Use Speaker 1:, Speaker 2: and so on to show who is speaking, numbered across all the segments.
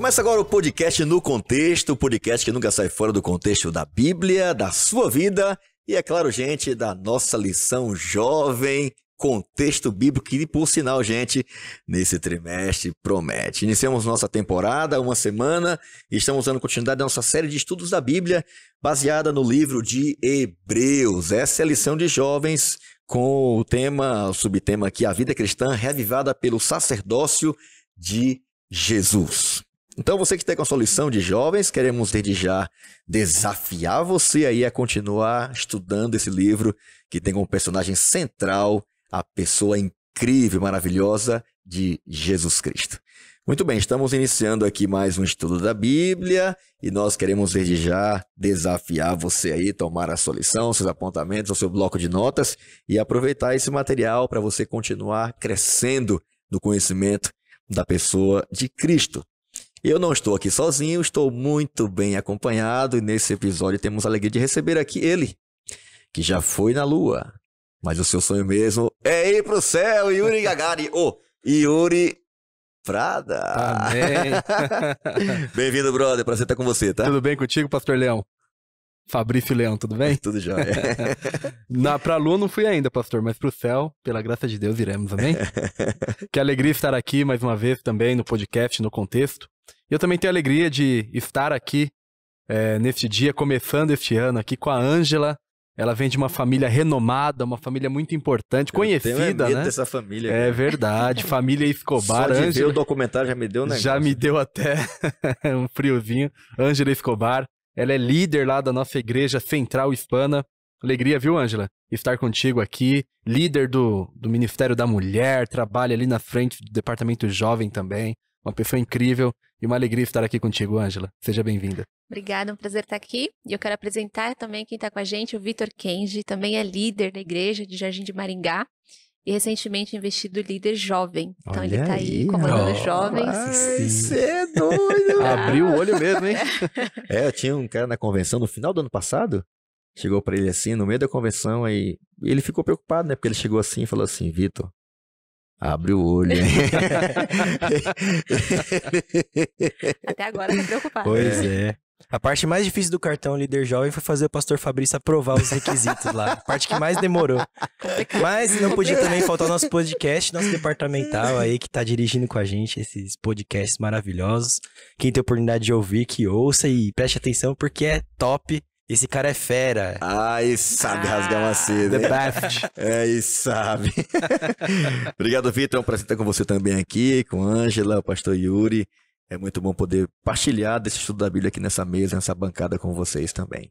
Speaker 1: Começa agora o podcast No Contexto, o podcast que nunca sai fora do contexto da Bíblia, da sua vida e, é claro, gente, da nossa lição jovem, contexto bíblico, que, por sinal, gente, nesse trimestre promete. Iniciamos nossa temporada, uma semana, e estamos dando continuidade à nossa série de estudos da Bíblia, baseada no livro de Hebreus. Essa é a lição de jovens com o tema, o subtema aqui, a vida cristã revivada pelo sacerdócio de Jesus. Então, você que está com a sua lição de jovens, queremos desde já desafiar você aí a continuar estudando esse livro que tem como personagem central a pessoa incrível, maravilhosa de Jesus Cristo. Muito bem, estamos iniciando aqui mais um estudo da Bíblia e nós queremos desde já desafiar você aí, tomar a sua lição, seus apontamentos, o seu bloco de notas e aproveitar esse material para você continuar crescendo no conhecimento da pessoa de Cristo. Eu não estou aqui sozinho, estou muito bem acompanhado e nesse episódio temos a alegria de receber aqui ele, que já foi na Lua, mas o seu sonho mesmo é ir para o céu, Yuri Gagarin, ou oh, Yuri Prada. Amém. Bem-vindo, brother, prazer estar com você, tá? Tudo
Speaker 2: bem contigo, Pastor Leão? Fabrício Leão, tudo bem? Tudo jóia. pra Lua não fui ainda, pastor, mas pro céu, pela graça de Deus, iremos, amém? que alegria estar aqui mais uma vez também no podcast, no contexto. E eu também tenho a alegria de estar aqui é, neste dia, começando este ano aqui com a Ângela. Ela vem de uma família renomada, uma família muito importante, eu conhecida, tenho medo né? dessa família. É cara. verdade, família Escobar. Só de Angela, ver o
Speaker 1: documentário já me deu né? Já me
Speaker 2: deu até um friozinho. Ângela Escobar, ela é líder lá da nossa igreja central hispana. Alegria, viu, Ângela? Estar contigo aqui. Líder do, do Ministério da Mulher, trabalha ali na frente do Departamento Jovem também. Uma pessoa incrível e uma alegria estar aqui contigo, Ângela. Seja bem-vinda.
Speaker 3: Obrigada, é um prazer estar aqui. E eu quero apresentar também quem está com a gente, o Vitor Kenji, também é líder da igreja de Jardim de Maringá e recentemente investido líder jovem. Então Olha ele tá aí, aí comandando ó. jovens. Você é doido!
Speaker 1: Abriu o olho mesmo, hein? é, tinha um cara na convenção no final do ano passado. Chegou para ele assim, no meio da convenção, aí ele ficou preocupado, né? Porque ele chegou assim e falou assim: Vitor,
Speaker 4: Abre o olho. Até agora tá preocupado. Pois é. A parte mais difícil do cartão líder jovem foi fazer o pastor Fabrício aprovar os requisitos lá. A parte que mais demorou. Mas não podia também faltar o nosso podcast, nosso departamental aí que tá dirigindo com a gente esses podcasts maravilhosos. Quem tem oportunidade de ouvir, que ouça e preste atenção porque é top. Esse cara é fera. Ah, e sabe ah, rasgar uma seda. The Baft. É, e sabe.
Speaker 1: Obrigado, Vitor. É um prazer estar com você também aqui, com Ângela, o pastor Yuri. É muito bom poder partilhar desse estudo da Bíblia aqui nessa mesa, nessa bancada com vocês também.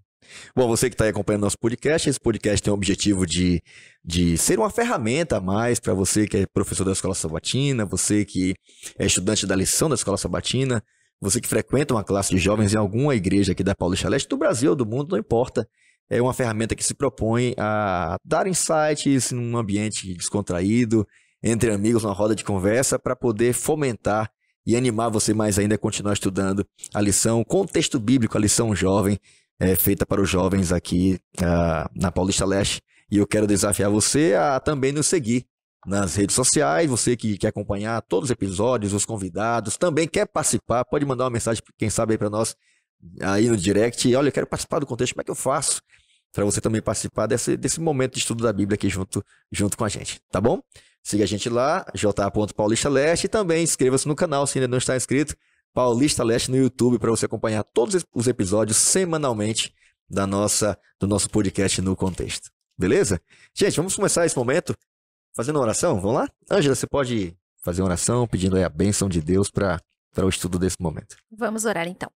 Speaker 1: Bom, você que está aí acompanhando nosso podcast, esse podcast tem o objetivo de, de ser uma ferramenta a mais para você que é professor da Escola Sabatina, você que é estudante da lição da Escola Sabatina, você que frequenta uma classe de jovens em alguma igreja aqui da Paulista Leste, do Brasil, do mundo, não importa. É uma ferramenta que se propõe a dar insights num ambiente descontraído, entre amigos, numa roda de conversa, para poder fomentar e animar você mais ainda a continuar estudando a lição, contexto bíblico, a lição jovem, é, feita para os jovens aqui uh, na Paulista Leste. E eu quero desafiar você a também nos seguir nas redes sociais. Você que quer acompanhar todos os episódios, os convidados, também quer participar, pode mandar uma mensagem, quem sabe, aí para nós aí no direct. Olha, eu quero participar do contexto, como é que eu faço? Para você também participar desse, desse momento de estudo da Bíblia aqui junto, junto com a gente, tá bom? Siga a gente lá, j.paulistaleste, e também inscreva-se no canal se ainda não está inscrito, Paulista Leste no YouTube, para você acompanhar todos os episódios semanalmente da nossa, do nosso podcast no contexto. Beleza? Gente, vamos começar esse momento fazendo uma oração? Vamos lá? Ângela, você pode fazer uma oração pedindo a bênção de Deus para o estudo desse momento.
Speaker 3: Vamos orar então.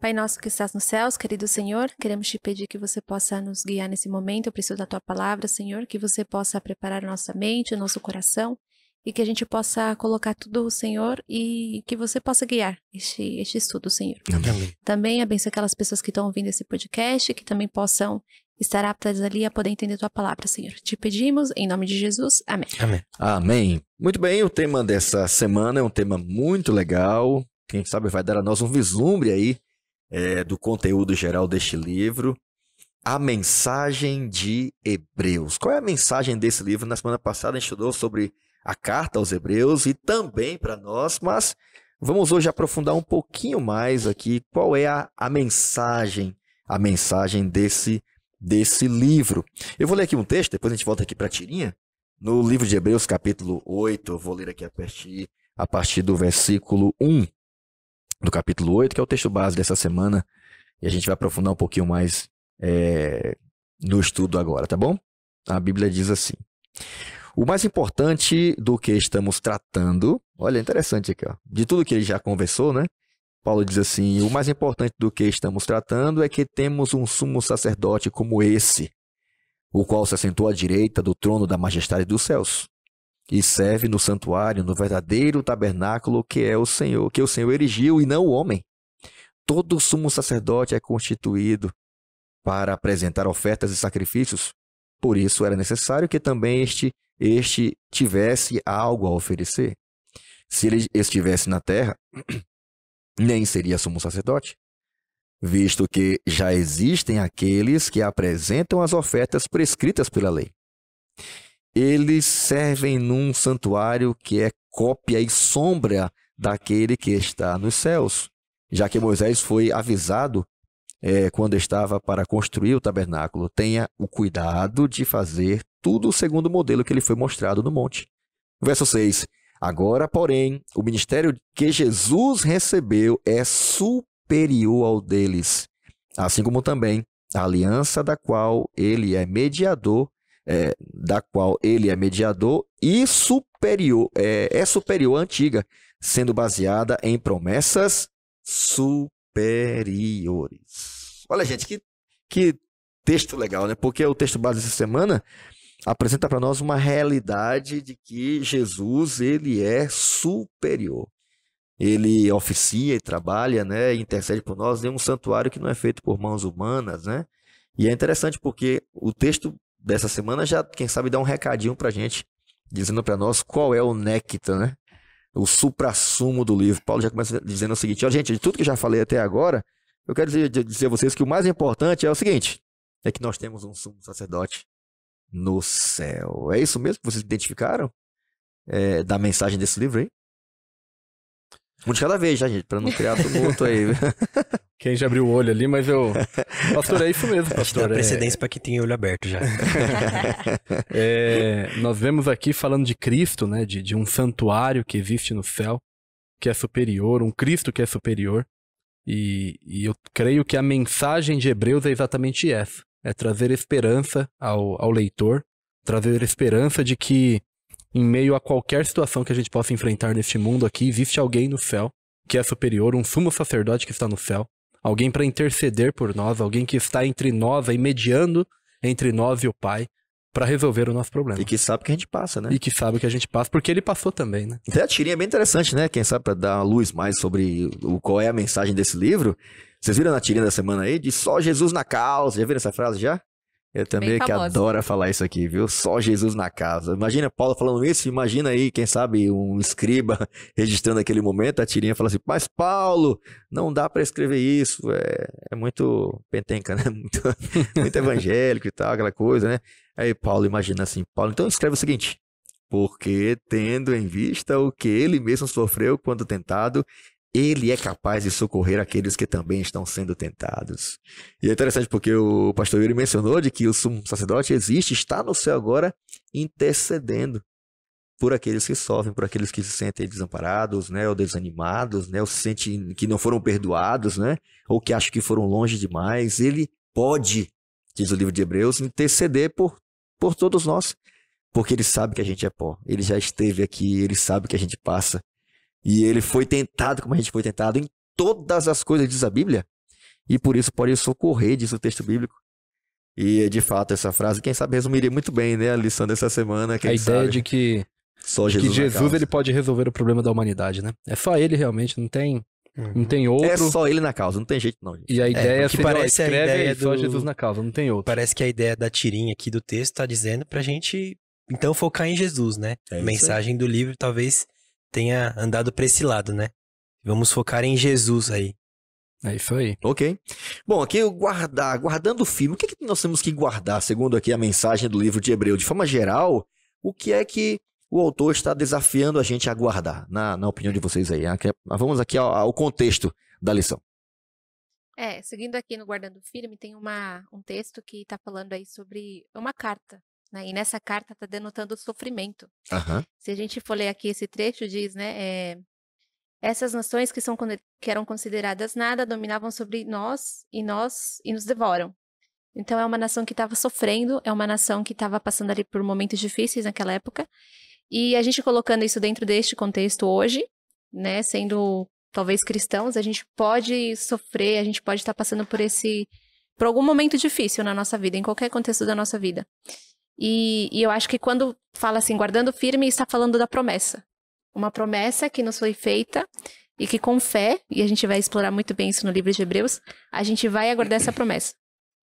Speaker 3: Pai nosso que estás nos céus, querido Senhor, queremos te pedir que você possa nos guiar nesse momento. Eu preciso da tua palavra, Senhor, que você possa preparar nossa mente, nosso coração e que a gente possa colocar tudo Senhor e que você possa guiar este, este estudo, Senhor. Amém. Também abençoe aquelas pessoas que estão ouvindo esse podcast, que também possam estar aptas ali a poder entender tua palavra, Senhor. Te pedimos em nome de Jesus. Amém. Amém.
Speaker 1: Amém. Muito bem, o tema dessa semana é um tema muito legal. Quem sabe vai dar a nós um vislumbre aí é, do conteúdo geral deste livro, a mensagem de Hebreus. Qual é a mensagem desse livro? Na semana passada a gente estudou sobre a carta aos Hebreus e também para nós, mas vamos hoje aprofundar um pouquinho mais aqui qual é a, a mensagem, a mensagem desse, desse livro. Eu vou ler aqui um texto, depois a gente volta aqui para a tirinha. No livro de Hebreus, capítulo 8, eu vou ler aqui a partir, a partir do versículo 1 do capítulo 8, que é o texto base dessa semana, e a gente vai aprofundar um pouquinho mais é, no estudo agora, tá bom? A Bíblia diz assim: O mais importante do que estamos tratando, olha, é interessante aqui, ó, de tudo que ele já conversou, né? Paulo diz assim: O mais importante do que estamos tratando é que temos um sumo sacerdote como esse, o qual se assentou à direita do trono da majestade dos céus que serve no santuário, no verdadeiro tabernáculo que é o Senhor, que o Senhor erigiu e não o homem. Todo sumo sacerdote é constituído para apresentar ofertas e sacrifícios. Por isso era necessário que também este este tivesse algo a oferecer. Se ele estivesse na terra, nem seria sumo sacerdote, visto que já existem aqueles que apresentam as ofertas prescritas pela lei eles servem num santuário que é cópia e sombra daquele que está nos céus, já que Moisés foi avisado é, quando estava para construir o tabernáculo: tenha o cuidado de fazer tudo segundo o modelo que lhe foi mostrado no monte. Verso 6. Agora, porém, o ministério que Jesus recebeu é superior ao deles, assim como também a aliança da qual ele é mediador é, da qual ele é mediador e superior é, é superior à antiga, sendo baseada em promessas superiores. Olha, gente, que, que texto legal, né? Porque o texto base dessa semana apresenta para nós uma realidade de que Jesus ele é superior. Ele oficia e trabalha, né, intercede por nós em um santuário que não é feito por mãos humanas, né? E é interessante porque o texto dessa semana já, quem sabe, dá um recadinho pra gente, dizendo para nós qual é o néctar, né? O supra-sumo do livro. Paulo já começa dizendo o seguinte: ó, gente, de tudo que já falei até agora, eu quero dizer, dizer a vocês que o mais importante é o seguinte: é que nós temos um sumo sacerdote no céu. É isso mesmo que vocês identificaram é, da mensagem desse livro aí? Um de cada vez, já, gente, para não criar tumulto aí.
Speaker 2: Quem já abriu o olho ali, mas eu. Pastor, é isso mesmo, pastor. Dá é- precedência é... para
Speaker 4: quem tem olho aberto já.
Speaker 2: é, nós vemos aqui falando de Cristo, né? De, de um santuário que existe no céu, que é superior, um Cristo que é superior. E, e eu creio que a mensagem de Hebreus é exatamente essa: é trazer esperança ao, ao leitor, trazer esperança de que, em meio a qualquer situação que a gente possa enfrentar neste mundo aqui, existe alguém no céu que é superior, um sumo sacerdote que está no céu, alguém para interceder por nós, alguém que está entre nós e mediando entre nós e o Pai para resolver o nosso problema. E que sabe que a gente passa, né? E que sabe que a gente passa, porque ele passou também, né?
Speaker 1: Então a tirinha é bem interessante, né? Quem sabe para dar uma luz mais sobre o, qual é a mensagem desse livro. Vocês viram na tirinha da semana aí de só Jesus na causa? Já viram essa frase já? Eu também que adoro falar isso aqui, viu? Só Jesus na casa. Imagina Paulo falando isso, imagina aí, quem sabe, um escriba registrando aquele momento, a tirinha fala assim, mas Paulo, não dá para escrever isso, é, é, muito pentenca, né? Muito, muito evangélico e tal, aquela coisa, né? Aí Paulo imagina assim, Paulo, então escreve o seguinte, porque tendo em vista o que ele mesmo sofreu quando tentado, ele é capaz de socorrer aqueles que também estão sendo tentados. E é interessante porque o pastor Yuri mencionou de que o sumo sacerdote existe, está no céu agora, intercedendo por aqueles que sofrem, por aqueles que se sentem desamparados, né, ou desanimados, né, ou se sentem que não foram perdoados, né, ou que acham que foram longe demais. Ele pode, diz o livro de Hebreus, interceder por, por todos nós, porque ele sabe que a gente é pó. Ele já esteve aqui, ele sabe que a gente passa e ele foi tentado como a gente foi tentado em todas as coisas, diz a Bíblia. E por isso pode socorrer, diz o texto bíblico. E de fato essa frase, quem sabe resumiria muito bem, né, a lição dessa semana. Quem a ideia de
Speaker 2: que só
Speaker 1: Jesus, que Jesus ele
Speaker 2: pode resolver o problema da humanidade, né? É só ele realmente, não tem uhum. não tem outro.
Speaker 1: É só ele na causa, não tem jeito não. Gente. E a é, ideia é, que parece a ideia do... só Jesus
Speaker 4: na causa, não tem outro. Parece que a ideia da tirinha aqui do texto está dizendo pra gente então focar em Jesus, né? É a mensagem do livro talvez tenha andado para esse lado, né? Vamos focar em Jesus aí. É isso aí. Ok. Bom, aqui eu guardar, guardando o filme, o que, é que nós temos que
Speaker 1: guardar, segundo aqui a mensagem do livro de Hebreu? De forma geral, o que é que o autor está desafiando a gente a guardar, na, na opinião de vocês aí? Né? É, vamos aqui ao, ao contexto da lição.
Speaker 3: É, seguindo aqui no Guardando Firme, tem uma, um texto que está falando aí sobre é uma carta né? E nessa carta está denotando o sofrimento. Uhum. Se a gente for ler aqui esse trecho, diz, né? É, essas nações que, são, que eram consideradas nada dominavam sobre nós e nós e nos devoram. Então é uma nação que estava sofrendo, é uma nação que estava passando ali por momentos difíceis naquela época. E a gente colocando isso dentro deste contexto hoje, né, sendo talvez cristãos, a gente pode sofrer, a gente pode estar tá passando por esse por algum momento difícil na nossa vida, em qualquer contexto da nossa vida. E, e eu acho que quando fala assim, guardando firme, está falando da promessa. Uma promessa que nos foi feita e que com fé, e a gente vai explorar muito bem isso no livro de Hebreus, a gente vai aguardar essa promessa.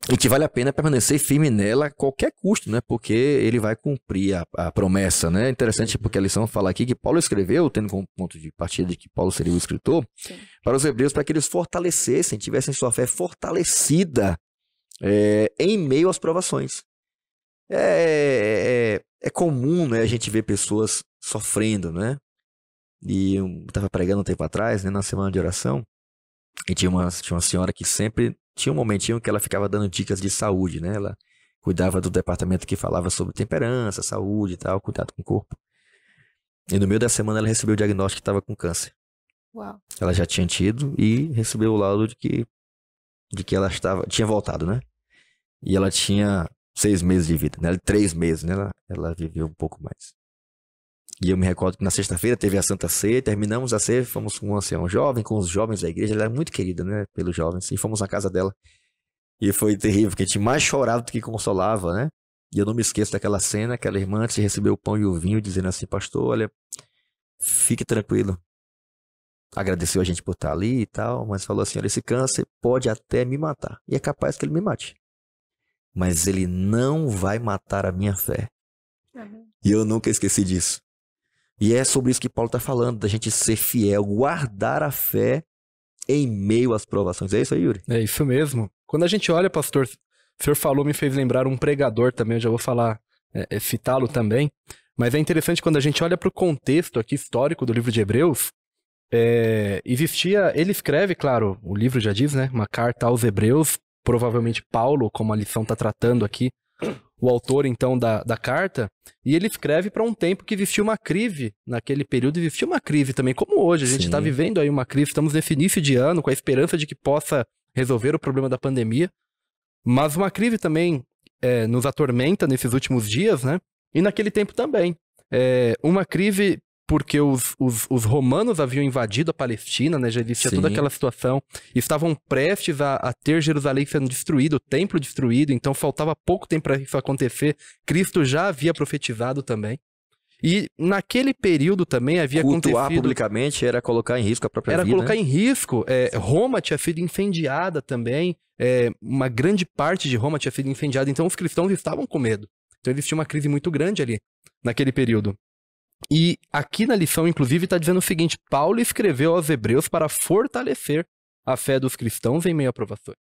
Speaker 1: E que vale a pena permanecer firme nela a qualquer custo, né? Porque ele vai cumprir a, a promessa, né? É interessante porque a lição fala aqui que Paulo escreveu, tendo como ponto de partida de que Paulo seria o escritor, Sim. para os hebreus, para que eles fortalecessem, tivessem sua fé fortalecida é, em meio às provações. É, é, é, é comum né, a gente ver pessoas sofrendo, né? E eu estava pregando um tempo atrás, né, na semana de oração, e tinha uma, tinha uma senhora que sempre tinha um momentinho que ela ficava dando dicas de saúde, né? Ela cuidava do departamento que falava sobre temperança, saúde e tal, cuidado com o corpo. E no meio da semana ela recebeu o diagnóstico que estava com câncer. Uau. Ela já tinha tido e recebeu o laudo de que de que ela estava tinha voltado, né? E ela tinha seis meses de vida, né? Três meses, né? Ela, ela viveu um pouco mais. E eu me recordo que na sexta-feira teve a Santa Ceia, terminamos a ceia, fomos com assim, um ancião jovem, com os jovens da igreja, ela era muito querida, né, pelos jovens, e assim, fomos na casa dela. E foi terrível, porque a gente mais chorava do que consolava, né? E eu não me esqueço daquela cena, aquela irmã antes de receber o pão e o vinho, dizendo assim, pastor, olha, fique tranquilo. Agradeceu a gente por estar ali e tal, mas falou assim, olha, esse câncer pode até me matar, e é capaz que ele me mate mas ele não vai matar a minha fé. E eu nunca esqueci disso. E é sobre isso que Paulo está falando, da gente ser fiel, guardar a fé em meio às provações. É isso aí, Yuri?
Speaker 2: É isso mesmo. Quando a gente olha, pastor, o senhor falou, me fez lembrar um pregador também, eu já vou falar, é, é citá-lo também. Mas é interessante quando a gente olha para o contexto aqui histórico do livro de Hebreus, é, existia, ele escreve, claro, o livro já diz, né, uma carta aos Hebreus, provavelmente Paulo, como a lição está tratando aqui, o autor então da, da carta, e ele escreve para um tempo que existia uma crise naquele período, existia uma crise também, como hoje, a gente está vivendo aí uma crise, estamos nesse início de ano com a esperança de que possa resolver o problema da pandemia, mas uma crise também é, nos atormenta nesses últimos dias, né? E naquele tempo também. É, uma crise porque os, os, os, romanos haviam invadido a Palestina, né? Já existia Sim. toda aquela situação. Estavam prestes a, a, ter Jerusalém sendo destruído, o templo destruído, então faltava pouco tempo para isso acontecer. Cristo já havia profetizado também. E naquele período também havia Cultuar acontecido...
Speaker 1: publicamente era colocar em risco a própria era vida. Era colocar né?
Speaker 2: em risco. É, Roma tinha sido incendiada também. É, uma grande parte de Roma tinha sido incendiada. Então os cristãos estavam com medo. Então existia uma crise muito grande ali naquele período. E aqui na lição, inclusive, está dizendo o seguinte: Paulo escreveu aos Hebreus para fortalecer a fé dos cristãos em meio a provações.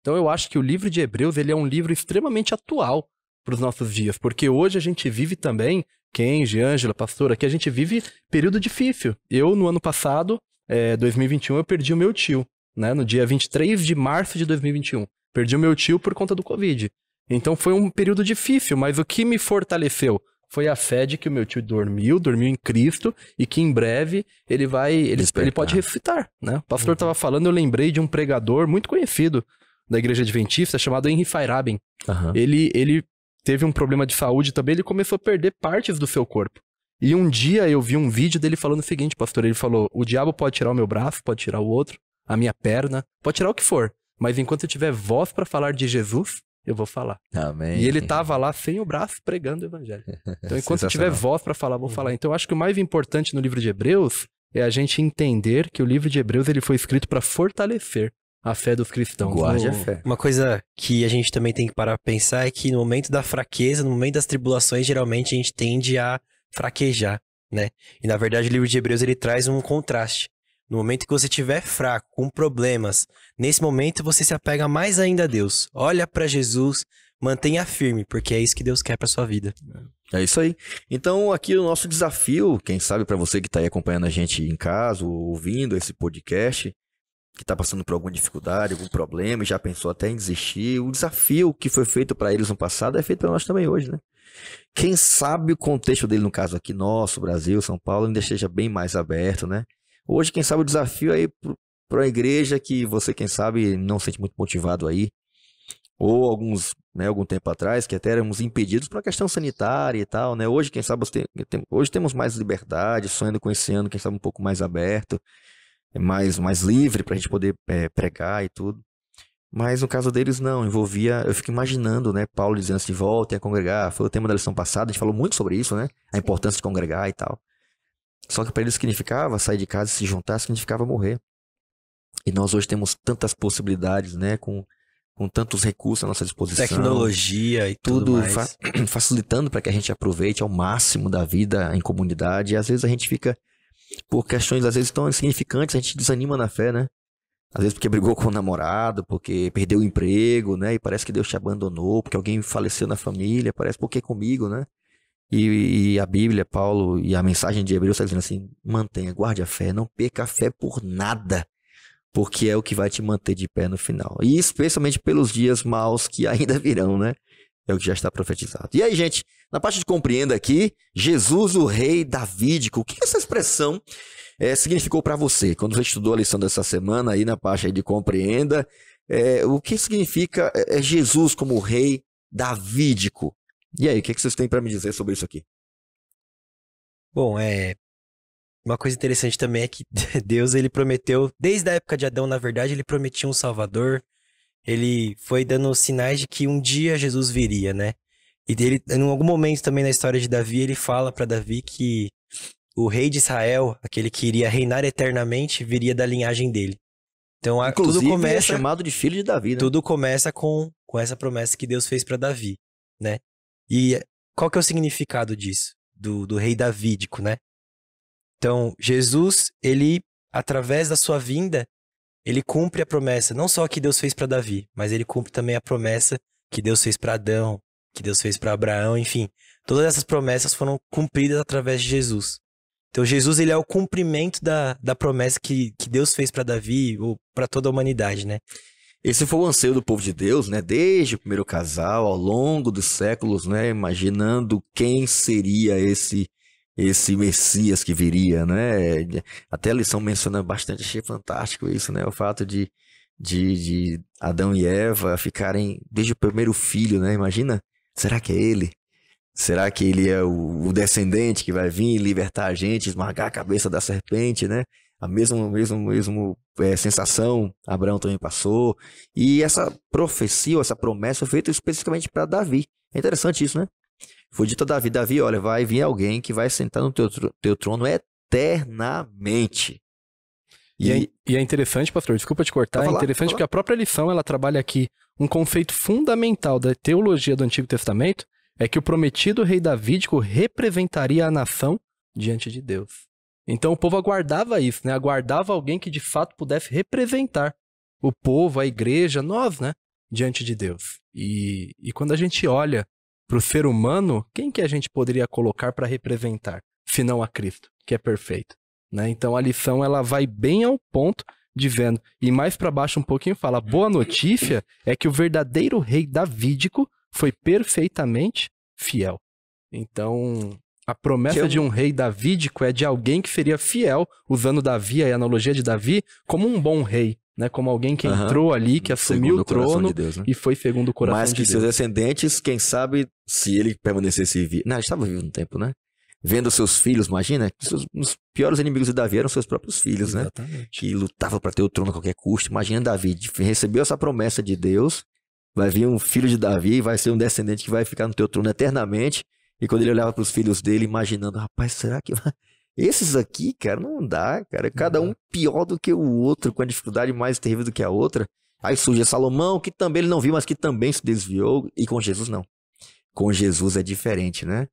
Speaker 2: Então eu acho que o livro de Hebreus ele é um livro extremamente atual para os nossos dias, porque hoje a gente vive também, Kenji, Ângela, pastora, que a gente vive período difícil. Eu, no ano passado, é, eh, 2021, eu perdi o meu tio, né? No dia 23 de março de 2021. Perdi o meu tio por conta do Covid. Então foi um período difícil, mas o que me fortaleceu foi a fé de que o meu tio dormiu, dormiu em Cristo e que em breve ele vai, ele, ele pode ressuscitar, né? O pastor estava uhum. falando, eu lembrei de um pregador muito conhecido da igreja adventista chamado Henry Feyerabend. Uhum. Ele, ele teve um problema de saúde também, ele começou a perder partes do seu corpo. E um dia eu vi um vídeo dele falando o seguinte, pastor, ele falou: "O diabo pode tirar o meu braço, pode tirar o outro, a minha perna, pode tirar o que for, mas enquanto eu tiver voz para falar de Jesus, eu vou falar. Amém. E ele estava lá sem o braço pregando o evangelho. Então, enquanto eu tiver voz para falar, vou uhum. falar. Então, eu acho que o mais importante no livro de Hebreus é a gente entender que o livro de Hebreus ele foi escrito para fortalecer
Speaker 4: a fé dos cristãos. Guarde a uhum. fé. Uma coisa que a gente também tem que parar para pensar é que no momento da fraqueza, no momento das tribulações, geralmente a gente tende a fraquejar, né? E na verdade o livro de Hebreus ele traz um contraste. No momento que você estiver fraco, com problemas, nesse momento você se apega mais ainda a Deus. Olha para Jesus, mantenha firme, porque é isso que Deus quer para sua vida.
Speaker 1: É isso aí. Então, aqui o nosso desafio, quem sabe para você que está aí acompanhando a gente em casa, ouvindo esse podcast, que está passando por alguma dificuldade, algum problema, já pensou até em desistir, o desafio que foi feito para eles no passado é feito para nós também hoje, né? Quem sabe o contexto dele, no caso aqui, nosso, Brasil, São Paulo, ainda esteja bem mais aberto, né? Hoje, quem sabe o desafio aí para a igreja que você, quem sabe, não sente muito motivado aí, ou alguns, né, algum tempo atrás, que até éramos impedidos por uma questão sanitária e tal, né? Hoje, quem sabe, tem, tem, hoje temos mais liberdade, sonhando com esse ano, quem sabe, um pouco mais aberto, é mais, mais livre para a gente poder é, pregar e tudo. Mas no caso deles, não, envolvia. Eu fico imaginando, né? Paulo dizendo assim: voltem a congregar. Foi o tema da lição passada, a gente falou muito sobre isso, né? A importância de congregar e tal. Só que para ele significava sair de casa e se juntar, significava morrer. E nós hoje temos tantas possibilidades, né? Com, com tantos recursos à nossa disposição. Tecnologia
Speaker 4: e tudo, tudo fa
Speaker 1: facilitando para que a gente aproveite ao máximo da vida em comunidade. E às vezes a gente fica, por questões às vezes tão insignificantes, a gente desanima na fé, né? Às vezes porque brigou com o namorado, porque perdeu o emprego, né? E parece que Deus te abandonou, porque alguém faleceu na família, parece porque comigo, né? E, e, a Bíblia, Paulo e a mensagem de Hebreus está dizendo assim: mantenha, guarde a fé, não perca a fé por nada, porque é o que vai te manter de pé no final. E especialmente pelos dias maus que ainda virão, né? É o que já está profetizado. E aí, gente, na parte de compreenda aqui, Jesus, o rei davídico, o que essa expressão é, significou para você? Quando você estudou a lição dessa semana, aí na parte de compreenda, é, o que significa é, Jesus como rei davídico? E aí, o que, é que vocês têm para me dizer sobre isso aqui?
Speaker 4: Bom, é. Uma coisa interessante também é que Deus ele prometeu, desde a época de Adão, na verdade, ele prometia um Salvador. Ele foi dando sinais de que um dia Jesus viria, né? E ele, em algum momento também na história de Davi, ele fala para Davi que o rei de Israel, aquele que iria reinar eternamente, viria da linhagem dele. Então, a, tudo é começa é chamado de filho de Davi. Né? Tudo começa com, com essa promessa que Deus fez para Davi, né? E qual que é o significado disso? Do, do rei davídico, né? Então, Jesus, ele, através da sua vinda, ele cumpre a promessa, não só que Deus fez para Davi, mas ele cumpre também a promessa que Deus fez para Adão, que Deus fez para Abraão, enfim. Todas essas promessas foram cumpridas através de Jesus. Então, Jesus ele é o cumprimento da, da promessa que, que Deus fez para Davi ou para toda a humanidade, né?
Speaker 1: Esse foi o anseio do povo de Deus, né? Desde o primeiro casal, ao longo dos séculos, né? Imaginando quem seria esse esse Messias que viria, né? Até a lição menciona bastante, achei fantástico isso, né? O fato de, de, de Adão e Eva ficarem desde o primeiro filho, né? Imagina, será que é ele? Será que ele é o, o descendente que vai vir libertar a gente, esmagar a cabeça da serpente, né? a mesma, mesmo, mesmo é, sensação Abraão também passou. E essa profecia, essa promessa foi feita especificamente para Davi. É interessante isso, né? Foi dito a Davi, Davi, olha, vai vir alguém que vai sentar no teu, teu
Speaker 2: trono eternamente. E, é e, é, e é interessante, pastor, desculpa te cortar, é falar, é interessante porque a própria lição, ela trabalha aqui um conceito fundamental da teologia do Antigo Testamento, é que o prometido rei davídico representaria a nação diante de Deus. Então o povo aguardava isso, né? Aguardava alguém que de fato pudesse representar o povo, a igreja, nós, né? Diante de Deus. E, e quando a gente olha para o ser humano, quem que a gente poderia colocar para representar, se não a Cristo, que é perfeito? Né? Então a lição ela vai bem ao ponto dizendo, e mais para baixo um pouquinho fala, boa notícia é que o verdadeiro rei davídico foi perfeitamente fiel. Então, a promessa eu... de um rei davídico é de alguém que seria fiel, usando Davi, a analogia de Davi, como um bom rei. Né, como alguém que entrou ali, que assumiu segundo o trono de Deus, né? e foi segundo o coração Mas que de seus Deus. descendentes, quem
Speaker 1: sabe, se ele permanecesse vivo. Não, ele estava vivo no tempo, né? Vendo seus filhos, imagina, seus, os piores inimigos de Davi eram seus próprios filhos, né? Exatamente. né? Que lutavam para ter o trono a qualquer custo. Imagina Davi, recebeu essa promessa de Deus, vai vir um filho de Davi, vai ser um descendente que vai ficar no teu trono eternamente. E quando ele olhava para os filhos dele, imaginando, rapaz, será que Esses aqui, cara, não dá, cara. Cada um pior do que o outro, com a dificuldade mais terrível do que a outra. Aí surge Salomão, que também ele não viu, mas que também se desviou. E com Jesus, não. Com Jesus é diferente, né?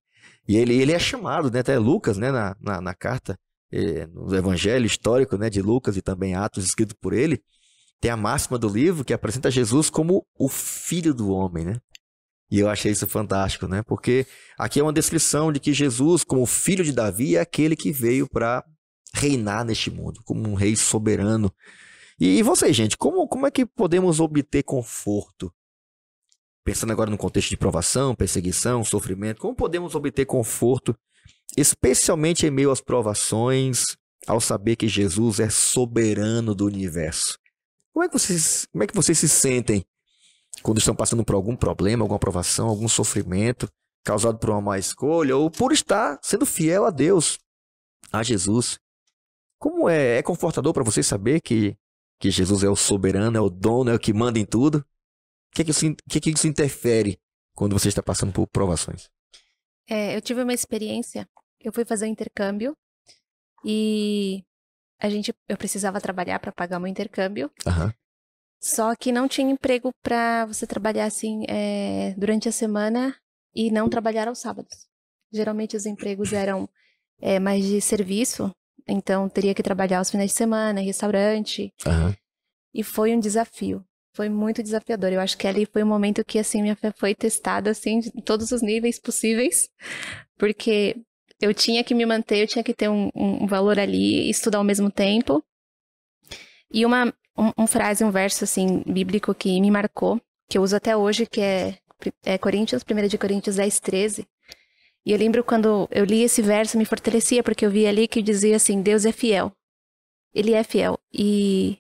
Speaker 1: E ele, ele é chamado, né? Até Lucas, né? Na, na, na carta, eh, no evangelho histórico né? de Lucas e também Atos, escrito por ele, tem a máxima do livro que apresenta Jesus como o filho do homem, né? E eu achei isso fantástico, né? Porque aqui é uma descrição de que Jesus, como filho de Davi, é aquele que veio para reinar neste mundo, como um rei soberano. E, e vocês, gente, como, como é que podemos obter conforto? Pensando agora no contexto de provação, perseguição, sofrimento, como podemos obter conforto, especialmente em meio às provações, ao saber que Jesus é soberano do universo? Como é que vocês, como é que vocês se sentem quando estão passando por algum problema, alguma provação, algum sofrimento causado por uma má escolha ou por estar sendo fiel a Deus, a Jesus. Como é, é confortador para você saber que, que Jesus é o soberano, é o dono, é o que manda em tudo? O que é que isso, que é que isso interfere quando você está passando por provações?
Speaker 3: É, eu tive uma experiência. Eu fui fazer um intercâmbio e a gente, eu precisava trabalhar para pagar meu intercâmbio. Uhum. Só que não tinha emprego para você trabalhar assim é, durante a semana e não trabalhar aos sábados. Geralmente os empregos eram é, mais de serviço, então teria que trabalhar aos finais de semana, em restaurante. Uhum. E foi um desafio. Foi muito desafiador. Eu acho que ali foi um momento que assim minha fé foi testada assim de todos os níveis possíveis, porque eu tinha que me manter, eu tinha que ter um, um valor ali, estudar ao mesmo tempo. E uma um, um frase, um verso assim bíblico que me marcou, que eu uso até hoje, que é, é Coríntios, 1 de Coríntios 10, 13. E eu lembro quando eu li esse verso, me fortalecia, porque eu vi ali que dizia assim: Deus é fiel. Ele é fiel. E,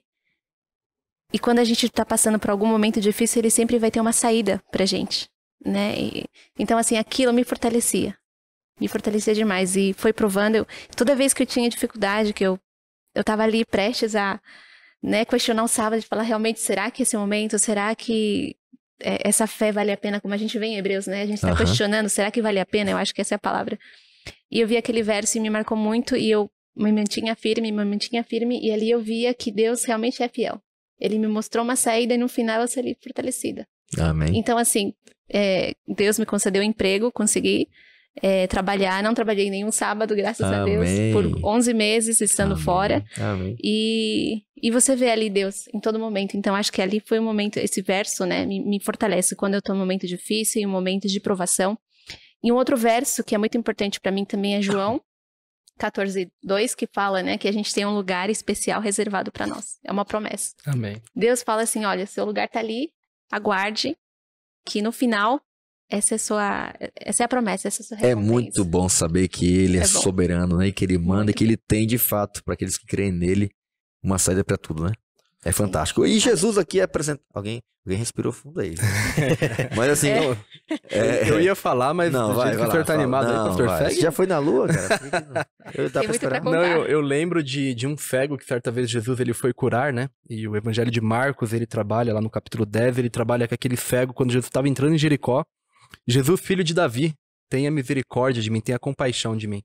Speaker 3: e quando a gente está passando por algum momento difícil, ele sempre vai ter uma saída pra gente. Né? E, então, assim, aquilo me fortalecia. Me fortalecia demais. E foi provando. Eu, toda vez que eu tinha dificuldade, que eu, eu tava ali prestes a, né, questionar o sábado e falar realmente, será que esse momento, será que é, essa fé vale a pena, como a gente vê em Hebreus, né? A gente está uhum. questionando, será que vale a pena? Eu acho que essa é a palavra. E eu vi aquele verso e me marcou muito, e eu me mantinha firme, me mantinha firme, e ali eu via que Deus realmente é fiel. Ele me mostrou uma saída e no final eu saí fortalecida. Amém. Então, assim, é, Deus me concedeu um emprego, consegui é, trabalhar. Não trabalhei nenhum sábado, graças Amém. a Deus, por 11 meses estando Amém. fora. Amém. E, e você vê ali Deus em todo momento. Então, acho que ali foi o um momento, esse verso, né, me, me fortalece quando eu estou em um momento difícil, em um momento de provação. E um outro verso que é muito importante para mim também é João 14, 2, que fala, né, que a gente tem um lugar especial reservado para nós. É uma promessa. Amém. Deus fala assim: olha, seu lugar tá ali, aguarde, que no final essa é sua, essa é a promessa, essa é a sua recompensa.
Speaker 1: É muito bom saber que ele é, é soberano, né? E que ele manda e que ele tem de fato para aqueles que creem nele uma saída para tudo, né? É fantástico. E Jesus aqui é apresentado. Alguém, alguém respirou fundo aí. mas assim. É. é, eu ia
Speaker 2: falar, mas não, vai, vai o senhor tá animado não, aí, pastor vai. Você já foi na lua, cara? Eu tava Não, eu, eu, lembro de, de um cego que certa vez Jesus ele foi curar, né? E o evangelho de Marcos ele trabalha lá no capítulo 10, ele trabalha com aquele cego quando Jesus estava entrando em Jericó. Jesus, filho de Davi, tenha misericórdia de mim, tenha compaixão de mim.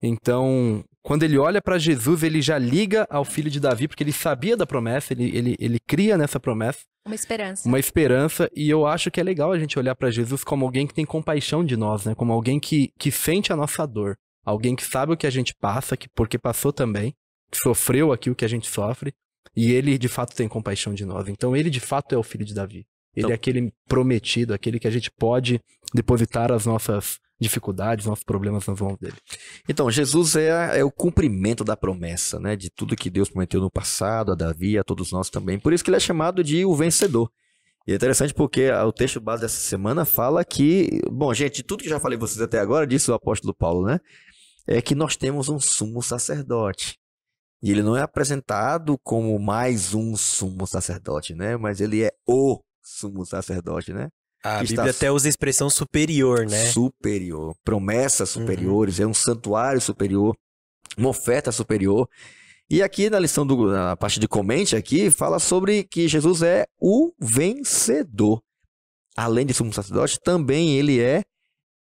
Speaker 2: Então, quando ele olha para Jesus, ele já liga ao filho de Davi, porque ele sabia da promessa, ele, ele, ele cria nessa promessa.
Speaker 3: Uma esperança.
Speaker 2: Uma esperança, e eu acho que é legal a gente olhar para Jesus como alguém que tem compaixão de nós, né? Como alguém que, que sente a nossa dor, alguém que sabe o que a gente passa, que porque passou também, que sofreu aquilo que a gente sofre, e ele de fato tem compaixão de nós. Então, ele de fato é o filho de Davi. Ele é então, é aquele prometido, aquele que a gente pode depositar as nossas dificuldades, nossos problemas nas mãos dele.
Speaker 1: Então, Jesus é, é, o cumprimento da promessa, né? De tudo que Deus prometeu no passado, a Davi, a todos nós também. Por isso que ele é chamado de o vencedor. E é interessante porque o texto base dessa semana fala que, bom, gente, tudo que já falei vocês até agora, disse o apóstolo Paulo, né? É que nós temos um sumo sacerdote. E ele não é apresentado como mais um sumo sacerdote, né? Mas ele é o sumo sacerdote, né?
Speaker 4: A que Bíblia até usa a expressão superior, né?
Speaker 1: Superior. Promessas uhum. superiores, uhum. é um santuário superior, uma oferta superior. E aqui na lição, do, na parte de comente aqui, fala sobre que Jesus é o vencedor. Além de sumo sacerdote, também ele é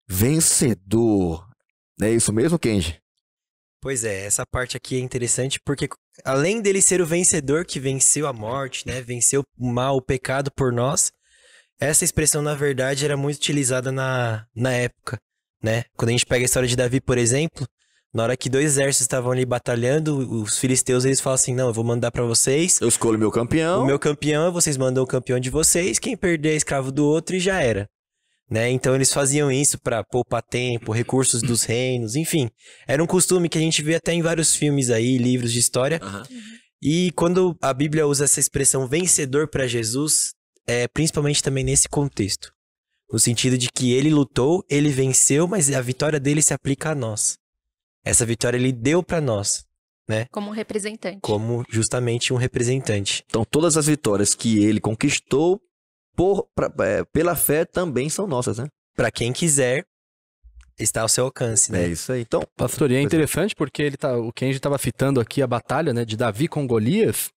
Speaker 1: vencedor. É isso mesmo, Kenji?
Speaker 4: Pois é, essa parte aqui é interessante porque além dele ser o vencedor que venceu a morte, né? Venceu o mal, o pecado por nós. Essa expressão, na verdade, era muito utilizada na, na época, né? Quando a gente pega a história de Davi, por exemplo, na hora que dois exércitos estavam ali batalhando, os filisteus eles falam assim: "Não, eu vou mandar para vocês. Eu escolho meu campeão. O meu campeão, vocês mandam o campeão de vocês, quem perder é escravo do outro e já era". Né? Então eles faziam isso para poupar tempo, recursos dos reinos, enfim. Era um costume que a gente vê até em vários filmes aí, livros de história. Uhum. E quando a Bíblia usa essa expressão vencedor para Jesus, é principalmente também nesse contexto. No sentido de que ele lutou, ele venceu, mas a vitória dele se aplica a nós. Essa vitória ele deu para nós, né?
Speaker 3: Como um representante.
Speaker 4: Como justamente um representante. Então todas as
Speaker 1: vitórias que ele conquistou por, pra, é, pela fé também são nossas, né?
Speaker 4: Para quem quiser, está ao seu alcance, né? É isso aí. Então,
Speaker 2: pastor, e é, é. interessante porque ele tá, o Kenji estava fitando aqui a batalha, né, de Davi com Golias.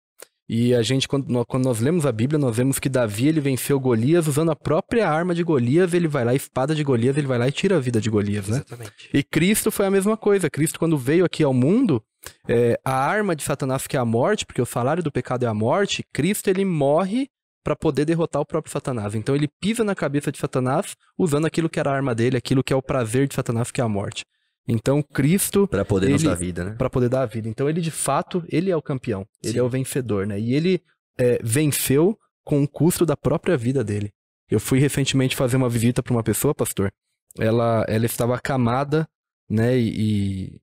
Speaker 2: E a gente, quando nós, quando nós, lemos a Bíblia, nós vemos que Davi ele venceu Golias usando a própria arma de Golias, ele vai lá, espada de Golias, ele vai lá e tira a vida de Golias, né? Exatamente. E Cristo foi a mesma coisa. Cristo, quando veio aqui ao mundo, é, a arma de Satanás, que é a morte, porque o salário do pecado é a morte, Cristo ele morre para poder derrotar o próprio Satanás. Então ele pisa na cabeça de Satanás usando aquilo que era a arma dele, aquilo que é o prazer de Satanás, que é a morte. Então Cristo para poder ele, nos dar vida, né? Para poder dar a vida. Então ele de fato, ele é o campeão, Sim. ele é o vencedor, né? E ele é, venceu com o custo da própria vida dele. Eu fui recentemente fazer uma visita para uma pessoa, pastor. Ela ela estava acamada, né, e,